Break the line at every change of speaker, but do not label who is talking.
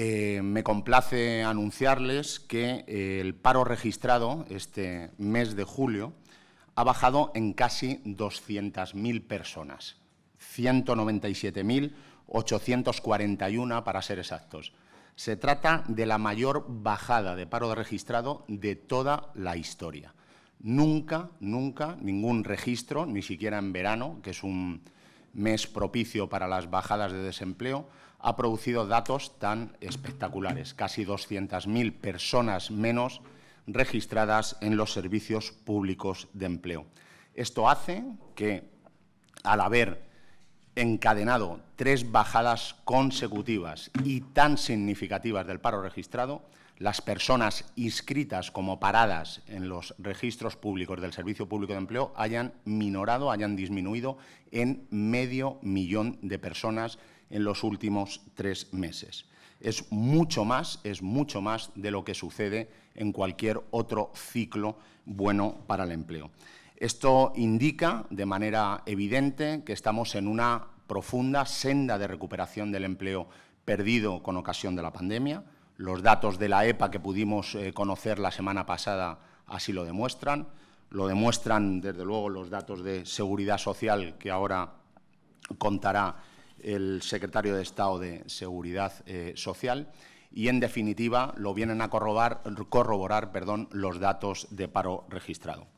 Eh, me complace anunciarles que eh, el paro registrado este mes de julio ha bajado en casi 200.000 personas, 197.841 para ser exactos. Se trata de la mayor bajada de paro registrado de toda la historia. Nunca, nunca, ningún registro, ni siquiera en verano, que es un, mes propicio para las bajadas de desempleo, ha producido datos tan espectaculares, casi 200.000 personas menos registradas en los servicios públicos de empleo. Esto hace que, al haber encadenado tres bajadas consecutivas y tan significativas del paro registrado, las personas inscritas como paradas en los registros públicos del Servicio Público de Empleo hayan minorado, hayan disminuido en medio millón de personas en los últimos tres meses. Es mucho más, es mucho más de lo que sucede en cualquier otro ciclo bueno para el empleo. Esto indica de manera evidente que estamos en una profunda senda de recuperación del empleo perdido con ocasión de la pandemia. Los datos de la EPA que pudimos eh, conocer la semana pasada así lo demuestran. Lo demuestran, desde luego, los datos de seguridad social que ahora contará el secretario de Estado de Seguridad eh, Social y, en definitiva, lo vienen a corroborar, los datos de paro registrado.